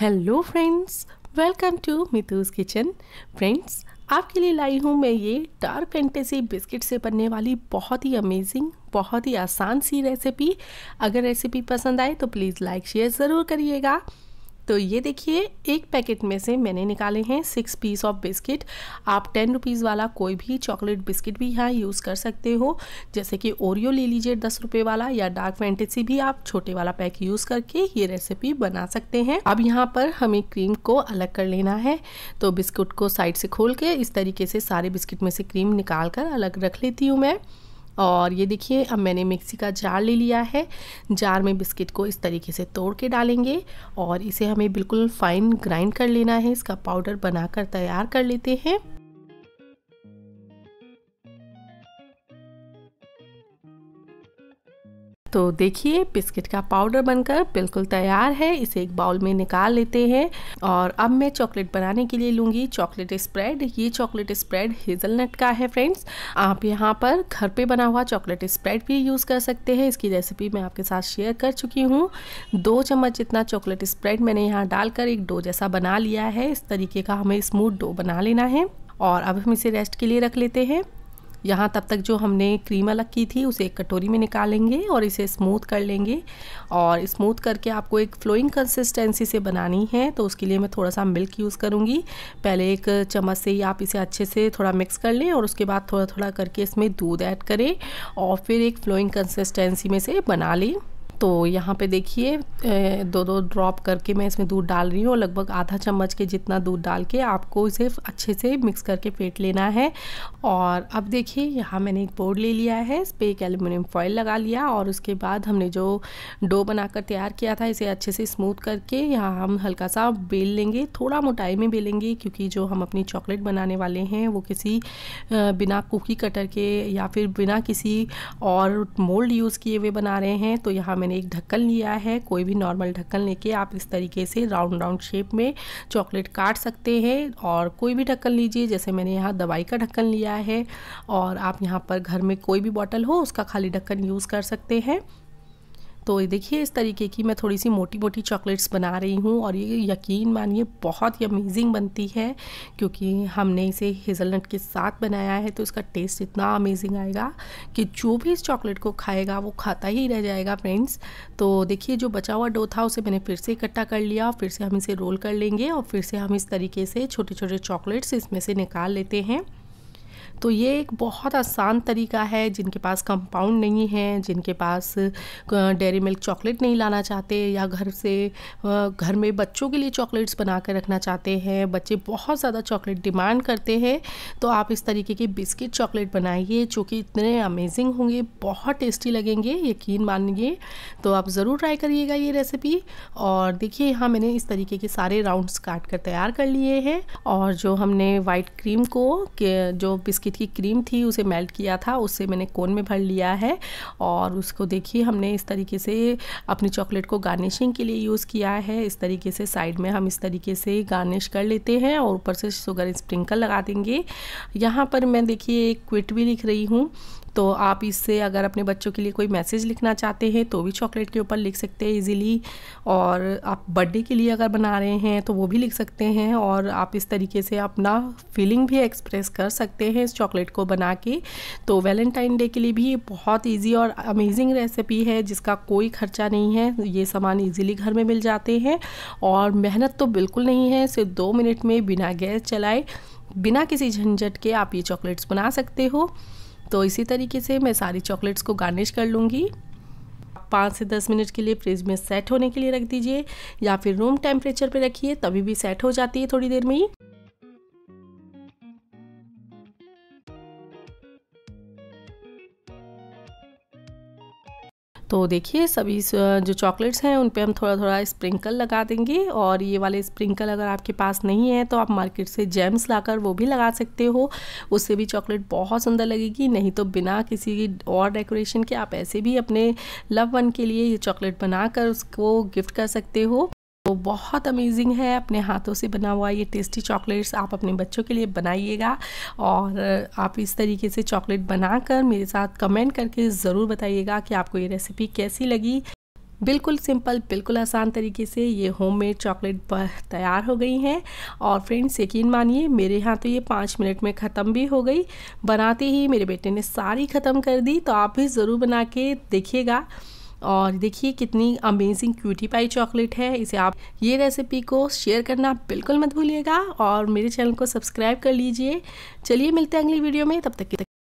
hello friends welcome to Mitu's kitchen friends आपके लिए लाई हूँ मैं ये डार्क फेंटेसी बिस्किट से बनने वाली बहुत ही अमेजिंग बहुत ही आसान सी रेसिपी अगर रेसिपी पसंद आए तो प्लीज़ लाइक शेयर ज़रूर करिएगा तो ये देखिए एक पैकेट में से मैंने निकाले हैं सिक्स पीस ऑफ बिस्किट आप टेन रुपीज़ वाला कोई भी चॉकलेट बिस्किट भी यहाँ यूज़ कर सकते हो जैसे कि ओरियो ले लीजिए दस रुपये वाला या डार्क फैंटेसी भी आप छोटे वाला पैक यूज़ करके ये रेसिपी बना सकते हैं अब यहाँ पर हमें क्रीम को अलग कर लेना है तो बिस्कुट को साइड से खोल के इस तरीके से सारे बिस्किट में से क्रीम निकाल कर अलग रख लेती हूँ मैं और ये देखिए अब मैंने मिक्सी का जार ले लिया है जार में बिस्किट को इस तरीके से तोड़ के डालेंगे और इसे हमें बिल्कुल फाइन ग्राइंड कर लेना है इसका पाउडर बनाकर तैयार कर लेते हैं तो देखिए बिस्किट का पाउडर बनकर बिल्कुल तैयार है इसे एक बाउल में निकाल लेते हैं और अब मैं चॉकलेट बनाने के लिए लूँगी चॉकलेट स्प्रेड ये चॉकलेट स्प्रेड हेज़लनट का है फ्रेंड्स आप यहाँ पर घर पे बना हुआ चॉकलेट स्प्रेड भी यूज़ कर सकते हैं इसकी रेसिपी मैं आपके साथ शेयर कर चुकी हूँ दो चम्मच इतना चॉकलेट स्प्रेड मैंने यहाँ डालकर एक डो जैसा बना लिया है इस तरीके का हमें स्मूथ डो बना लेना है और अब हम इसे रेस्ट के लिए रख लेते हैं यहाँ तब तक जो हमने क्रीम अलग की थी उसे एक कटोरी में निकालेंगे और इसे स्मूथ कर लेंगे और स्मूथ करके आपको एक फ्लोइंग कंसिस्टेंसी से बनानी है तो उसके लिए मैं थोड़ा सा मिल्क यूज़ करूँगी पहले एक चम्मच से ही आप इसे अच्छे से थोड़ा मिक्स कर लें और उसके बाद थोड़ा थोड़ा करके इसमें दूध ऐड करें और फिर एक फ्लोइंग कंसिस्टेंसी में से बना लें तो यहाँ पे देखिए दो दो ड्रॉप करके मैं इसमें दूध डाल रही हूँ लगभग आधा चम्मच के जितना दूध डाल के आपको इसे अच्छे से मिक्स करके फेंट लेना है और अब देखिए यहाँ मैंने एक बोर्ड ले लिया है इस पर एक एल्यूमिनियम फॉयल लगा लिया और उसके बाद हमने जो डो बनाकर तैयार किया था इसे अच्छे से स्मूथ करके यहाँ हम हल्का सा बेल लेंगे थोड़ा मोटाई में बेलेंगे क्योंकि जो हम अपनी चॉकलेट बनाने वाले हैं वो किसी बिना कुकी कटर के या फिर बिना किसी और मोल्ड यूज़ किए हुए बना रहे हैं तो यहाँ मैंने एक ढक्कन लिया है कोई भी नॉर्मल ढक्कन लेके आप इस तरीके से राउंड राउंड शेप में चॉकलेट काट सकते हैं और कोई भी ढक्कन लीजिए जैसे मैंने यहाँ दवाई का ढक्कन लिया है और आप यहाँ पर घर में कोई भी बॉटल हो उसका खाली ढक्कन यूज़ कर सकते हैं तो देखिए इस तरीके की मैं थोड़ी सी मोटी मोटी चॉकलेट्स बना रही हूँ और ये यकीन मानिए बहुत ही अमेजिंग बनती है क्योंकि हमने इसे हेज़लनट के साथ बनाया है तो इसका टेस्ट इतना अमेजिंग आएगा कि जो भी इस चॉकलेट को खाएगा वो खाता ही रह जाएगा फ्रेंड्स तो देखिए जो बचा हुआ डो था उसे मैंने फिर से इकट्ठा कर लिया फिर से हम इसे रोल कर लेंगे और फिर से हम इस तरीके से छोटे छोटे चॉकलेट्स इसमें से निकाल लेते हैं तो ये एक बहुत आसान तरीका है जिनके पास कंपाउंड नहीं है जिनके पास डेरी मिल्क चॉकलेट नहीं लाना चाहते या घर से घर में बच्चों के लिए चॉकलेट्स बना कर रखना चाहते हैं बच्चे बहुत ज़्यादा चॉकलेट डिमांड करते हैं तो आप इस तरीके के बिस्किट चॉकलेट बनाइए जो कि इतने अमेजिंग होंगे बहुत टेस्टी लगेंगे यकीन मानिए तो आप ज़रूर ट्राई करिएगा ये रेसिपी और देखिए यहाँ मैंने इस तरीके के सारे राउंड्स काट कर तैयार कर लिए हैं और जो हमने वाइट क्रीम को जो बिस्किट बिस्किट की क्रीम थी उसे मेल्ट किया था उससे मैंने कोन में भर लिया है और उसको देखिए हमने इस तरीके से अपनी चॉकलेट को गार्निशिंग के लिए यूज़ किया है इस तरीके से साइड में हम इस तरीके से गार्निश कर लेते हैं और ऊपर से शुगर स्प्रिंकल लगा देंगे यहाँ पर मैं देखिए एक क्विट भी लिख रही हूँ तो आप इससे अगर अपने बच्चों के लिए कोई मैसेज लिखना चाहते हैं तो भी चॉकलेट के ऊपर लिख सकते हैं इजीली और आप बर्थडे के लिए अगर बना रहे हैं तो वो भी लिख सकते हैं और आप इस तरीके से अपना फीलिंग भी एक्सप्रेस कर सकते हैं इस चॉकलेट को बना के तो वैलेंटाइन डे के लिए भी बहुत ईजी और अमेजिंग रेसिपी है जिसका कोई खर्चा नहीं है ये सामान ईजिली घर में मिल जाते हैं और मेहनत तो बिल्कुल नहीं है सिर्फ दो मिनट में बिना गैस चलाए बिना किसी झंझट के आप ये चॉकलेट्स बना सकते हो तो इसी तरीके से मैं सारी चॉकलेट्स को गार्निश कर लूँगी पाँच से दस मिनट के लिए फ्रिज में सेट होने के लिए रख दीजिए या फिर रूम टेम्परेचर पर रखिए तभी भी सेट हो जाती है थोड़ी देर में ही तो देखिए सभी जो चॉकलेट्स हैं उन पर हम थोड़ा थोड़ा स्प्रिंकल लगा देंगे और ये वाले स्प्रिंकल अगर आपके पास नहीं है तो आप मार्केट से जेम्स लाकर वो भी लगा सकते हो उससे भी चॉकलेट बहुत सुंदर लगेगी नहीं तो बिना किसी और डेकोरेशन के आप ऐसे भी अपने लव वन के लिए ये चॉकलेट बनाकर उसको गिफ्ट कर सकते हो वो तो बहुत अमेजिंग है अपने हाथों से बना हुआ ये टेस्टी चॉकलेट्स आप अपने बच्चों के लिए बनाइएगा और आप इस तरीके से चॉकलेट बनाकर मेरे साथ कमेंट करके ज़रूर बताइएगा कि आपको ये रेसिपी कैसी लगी बिल्कुल सिंपल बिल्कुल आसान तरीके से ये होममेड चॉकलेट तैयार हो गई हैं और फ्रेंड्स यकीन मानिए मेरे यहाँ तो ये पाँच मिनट में ख़त्म भी हो गई बनाते ही मेरे बेटे ने सारी ख़त्म कर दी तो आप भी ज़रूर बना के देखिएगा और देखिए कितनी अमेजिंग क्यूटी पाई चॉकलेट है इसे आप ये रेसिपी को शेयर करना बिल्कुल मत भूलिएगा और मेरे चैनल को सब्सक्राइब कर लीजिए चलिए मिलते हैं अगली वीडियो में तब तक के